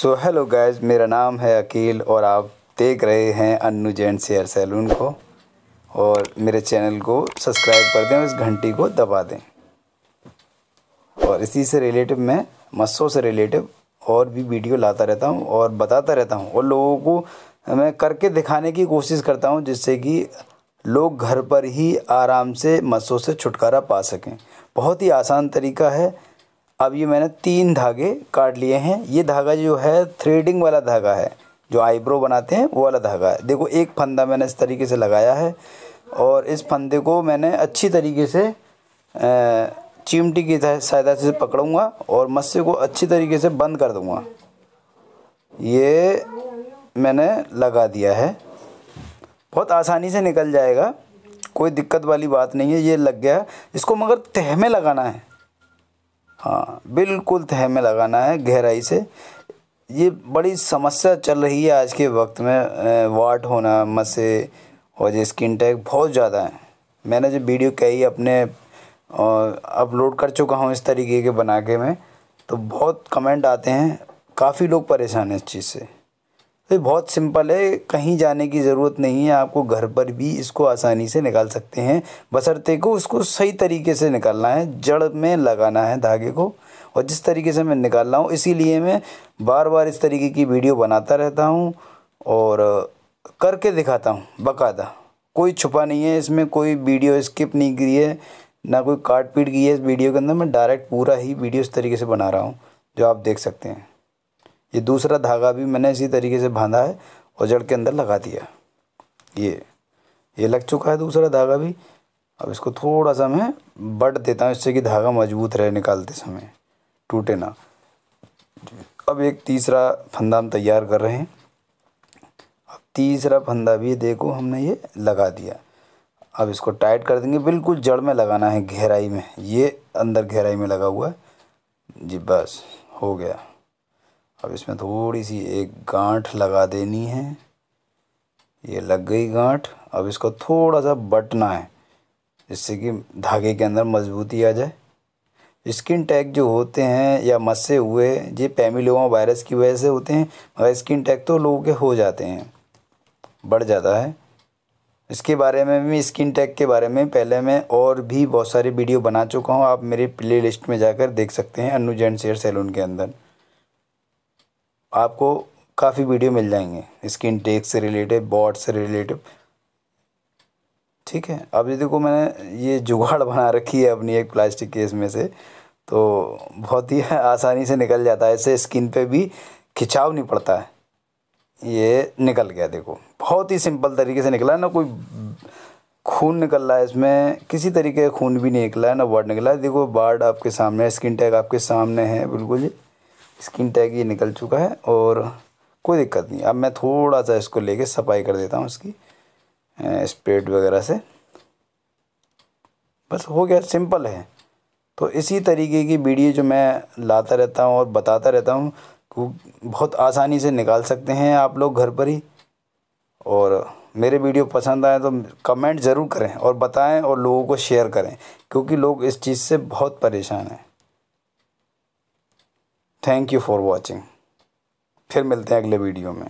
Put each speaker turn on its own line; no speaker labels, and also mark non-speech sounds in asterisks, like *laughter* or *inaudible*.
so hello guys मेरा नाम है अकील और आप देख रहे हैं अन्नू जैन शेयर सैलून को और मेरे चैनल को सब्सक्राइब कर दें और इस घंटी को दबा दें और इसी से रिलेटिव मैं मस्सों से रिलेटिव और भी वीडियो लाता रहता हूँ और बताता रहता हूँ और लोगों को मैं करके दिखाने की कोशिश करता हूँ जिससे कि लोग घर पर ही आराम से मस्सों से छुटकारा पा सकें बहुत ही आसान तरीका है अब ये मैंने तीन धागे काट लिए हैं ये धागा जो है थ्रेडिंग वाला धागा है जो आईब्रो बनाते हैं वो वाला धागा है देखो एक फंदा मैंने इस तरीके से लगाया है और इस फंदे को मैंने अच्छी तरीके से चिमटी की सहायता से पकड़ूंगा और मस्से को अच्छी तरीके से बंद कर दूंगा ये मैंने लगा दिया है बहुत आसानी से निकल जाएगा कोई दिक्कत वाली बात नहीं है ये लग गया इसको मगर तह में लगाना है हाँ बिल्कुल तह में लगाना है गहराई से ये बड़ी समस्या चल रही है आज के वक्त में वाट होना मसे और जो स्किन टैग बहुत ज़्यादा है मैंने जो वीडियो कही अपने अपलोड कर चुका हूँ इस तरीके के बना के मैं तो बहुत कमेंट आते हैं काफ़ी लोग परेशान हैं इस चीज़ से तो ये बहुत सिंपल है कहीं जाने की ज़रूरत नहीं है आपको घर पर भी इसको आसानी से निकाल सकते हैं बसरते को उसको सही तरीके से निकालना है जड़ में लगाना है धागे को और जिस तरीके से मैं निकाल रहा हूँ इसीलिए मैं बार बार इस तरीके की वीडियो बनाता रहता हूँ और करके दिखाता हूँ बकायदा कोई छुपा नहीं है इसमें कोई वीडियो स्किप नहीं की है ना कोई काट पीट की है इस वीडियो के अंदर मैं डायरेक्ट पूरा ही वीडियो इस तरीके से बना रहा हूँ जो आप देख सकते हैं ये दूसरा धागा भी मैंने इसी तरीके से बांधा है और जड़ के अंदर लगा दिया ये ये लग चुका है दूसरा धागा भी अब इसको थोड़ा सा मैं बट देता हूँ इससे कि धागा मजबूत रहे निकालते समय टूटे ना अब एक तीसरा फंदा हम तैयार कर रहे हैं अब तीसरा फंदा भी देखो हमने ये लगा दिया अब इसको टाइट कर देंगे बिल्कुल जड़ में लगाना है गहराई में ये अंदर गहराई में लगा हुआ है जी बस हो गया अब इसमें थोड़ी सी एक गांठ लगा देनी है ये लग गई गांठ अब इसको थोड़ा सा बटना है जिससे कि धागे के अंदर मजबूती आ जाए स्किन टैग जो होते हैं या मस्से हुए ये पेमिलोमा वायरस की वजह से होते हैं मगर स्किन टैग तो लोगों के हो जाते हैं बढ़ जाता है इसके बारे में भी स्किन टैग के बारे में पहले मैं और भी बहुत सारी वीडियो बना चुका हूँ आप मेरे प्ले लिस्ट में जाकर देख सकते हैं अनु जेंट हेयर सैलून के अंदर आपको काफ़ी वीडियो मिल जाएंगे स्किन टेक से रिलेटेड बॉड से रिलेटेड ठीक है अब ये देखो मैंने ये जुगाड़ बना रखी है अपनी एक प्लास्टिक केस में से तो बहुत ही *laughs* आसानी से निकल जाता है इससे स्किन पे भी खिंचाव नहीं पड़ता है ये निकल गया देखो बहुत ही सिंपल तरीके से निकला है ना कोई खून निकल रहा है इसमें किसी तरीके का खून भी नहीं निकला है ना वर्ड निकला है देखो बार्ड आपके सामने है स्किन टैग आपके सामने है बिल्कुल जी स्किन टैग ये निकल चुका है और कोई दिक्कत नहीं अब मैं थोड़ा सा इसको लेके सफाई कर देता हूँ इसकी स्प्रेड वगैरह से बस हो गया सिंपल है तो इसी तरीके की वीडियो जो मैं लाता रहता हूँ और बताता रहता हूँ बहुत आसानी से निकाल सकते हैं आप लोग घर पर ही और मेरे वीडियो पसंद आए तो कमेंट ज़रूर करें और बताएं और लोगों को शेयर करें क्योंकि लोग इस चीज़ से बहुत परेशान हैं थैंक यू फॉर वॉचिंग फिर मिलते हैं अगले वीडियो में